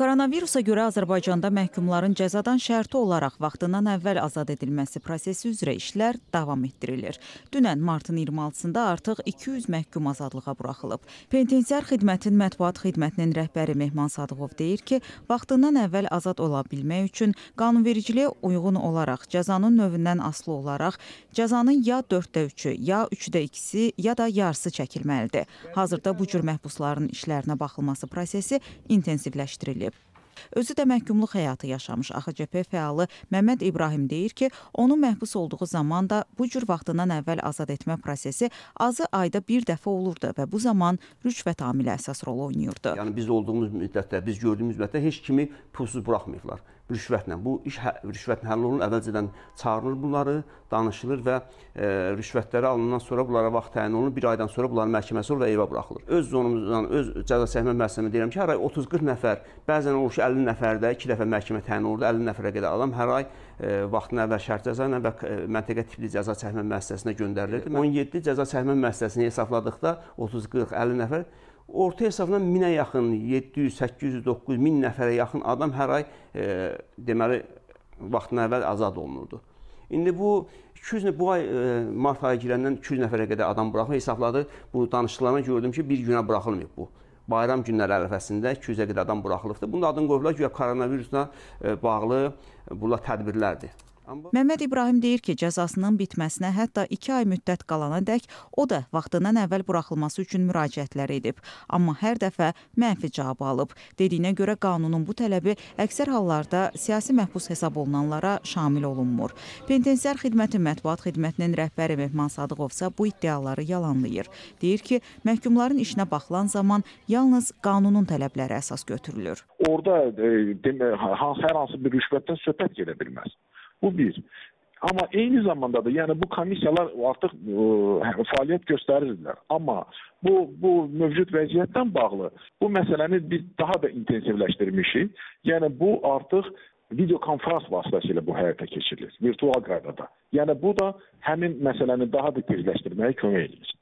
Koronavirusa görə Azərbaycanda məhkumların cəzadan şərti olaraq vaxtından əvvəl azad edilməsi prosesi üzrə işlər davam etdirilir. Dünən martın 26-da artıq 200 məhkum azadlığa buraxılıb. Penitensiar xidmətin mətbuat xidmətinin rəhbəri Mehman Sadıqov deyir ki, vaxtından əvvəl azad ola bilmək üçün qanunvericiliyə uyğun olaraq cəzanın növündən asılı olaraq cəzanın ya 4də 3-ü, ya 3də 2-si, ya da yarısı çəkilməlidir. Hazırda bu cür məhbusların işlərinə baxılması prosesi intensivləşdirilib. Özü də məhkumluq həyatı yaşamış AXC fəalı Məmməd İbrahim deyir ki, onu məhbus olduğu zaman da bu cür vaxtından əvvəl azad etmə prosesi azı ayda bir dəfə olurdu və bu zaman rüşvət amili əsas rol oynayırdı. Yəni biz olduğumuz müddətdə, biz gördüyümüz müddətdə heç kimi pulsuz buraxmayıblar rüşvətlə. Bu iş hə, rüşvət həll olunur, əvvəlcədən çağırılır bunları, danışılır və e, rüşvətləri alınandan sonra bunlara vaxt təyin olunur. Bir aydan sonra bunların məhkəməsi olur və evə buraxılır. Öz zonumuzdan, öz cəza çəkmə müəssisəmə deyirəm ki, hər ay 30-40 nəfər, bəzən olur ki, 50 nəfər də 2 dəfə məhkəmə təyin olunur, 50 nəfərə qədər adam hər ay e, vaxtına və şərt cəza ilə və e, məntəqə tipli cəza çəkmə müəssisəsinə göndərilirdi. 17 cəza çəkmə müəssisəsini hesabladıqda 30-40-50 nəfər orta hesabla 1000-ə yaxın, 700, 800, 900, 1000 nəfərə yaxın adam hər ay e, deməli vaxtından əvvəl azad olunurdu. İndi bu 200 bu ay e, mart ayı girəndən 200 nəfərə qədər adam buraxılıb hesabladı. Bu danışıqlardan gördüm ki, bir günə buraxılmayıb bu bayram günləri ərəfəsində 200-ə qədər adam buraxılıbdır. Bunun adını qoyublar ki, koronavirusla e, bağlı e, bunlar tədbirlərdir. Məmməd İbrahim deyir ki, cəzasının bitməsinə hətta iki ay müddət qalanadək o da vaxtından əvvəl buraxılması üçün müraciətlər edib, amma hər dəfə mənfi cavab alıb. Dediyinə görə qanunun bu tələbi əksər hallarda siyasi məhbus hesab olunanlara şamil olunmur. Penitensiar xidməti mətbuat xidmətinin rəhbəri Mehman Sadıqov isə bu iddiaları yalanlayır. Deyir ki, məhkumların işinə baxılan zaman yalnız qanunun tələbləri əsas götürülür. Orda e, demə, hər hansı bir rüşvətdən söhbət gedə bilməz. Bu bir. Amma eyni zamanda da, yəni bu komissiyalar artıq ə, e, fəaliyyət göstərirdilər. Amma bu bu mövcud vəziyyətdən bağlı bu məsələni biz daha da intensivləşdirmişik. Yəni bu artıq videokonfrans vasitəsilə bu həyata keçirilir, virtual qaydada. Yəni bu da həmin məsələni daha da tezləşdirməyə kömək edir.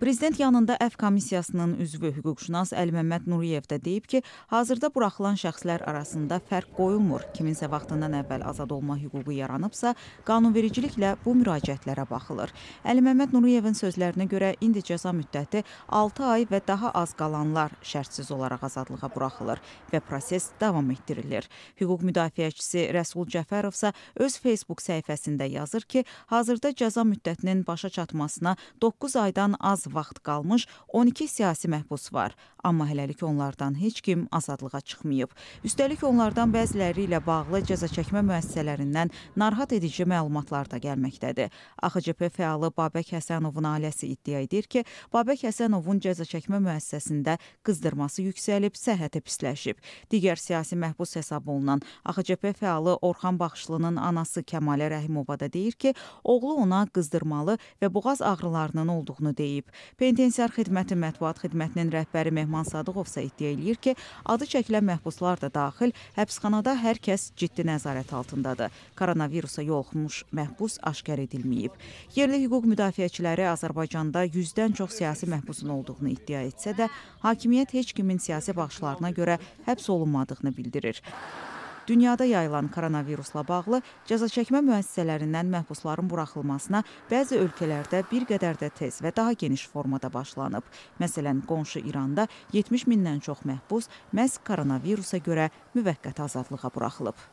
Prezident yanında Əfv Komissiyasının üzvü hüquqşünas Əli-Məmməd Nuriyev də deyib ki, hazırda buraxılan şəxslər arasında fərq qoyulmur. Kiminsə vaxtından əvvəl azad olma hüququ yaranıbsa, qanunvericiliklə bu müraciətlərə baxılır. Əli-Məmməd Nuriyevin sözlərinə görə indi cəza müddəti 6 ay və daha az qalanlar şərtsiz olaraq azadlığa buraxılır və proses davam etdirilir. Hüquq müdafiəçisi Rəsul Cəfərov isə öz Facebook səhifəsində yazır ki, hazırda cəza müddətinin başa çatmasına 9 aydan az az vaxt qalmış 12 siyasi məhbus var, amma hələlik onlardan heç kim azadlığa çıxmayıb. Üstəlik onlardan bəziləri ilə bağlı cəza çəkmə müəssisələrindən narahat edici məlumatlar da gəlməkdədir. AXCP fəalı Babək Həsənovun ailəsi iddia edir ki, Babək Həsənovun cəza çəkmə müəssisəsində qızdırması yüksəlib, səhhəti pisləşib. Digər siyasi məhbus hesab olunan AXCP fəalı Orxan Baxışlının anası Kəmalə Rəhimova da deyir ki, oğlu ona qızdırmalı və boğaz ağrılarının olduğunu deyib. Penitensiar xidmətin mətbuat xidmətinin rəhbəri Mehman Sadıqov isə iddia eləyir ki, adı çəkilən məhbuslar da daxil həbsxanada hər kəs ciddi nəzarət altındadır. Koronavirusa yoluxmuş məhbus aşkar edilməyib. Yerli hüquq müdafiəçiləri Azərbaycanda 100-dən çox siyasi məhbusun olduğunu iddia etsə də, hakimiyyət heç kimin siyasi baxışlarına görə həbs olunmadığını bildirir. Dünyada yayılan koronavirusla bağlı cəzaçəkmə müəssisələrindən məhbusların buraxılmasına bəzi ölkələrdə bir qədər də tez və daha geniş formada başlanıb. Məsələn, qonşu İranda 70 mindən çox məhbus məhz koronavirusa görə müvəqqəti azadlığa buraxılıb.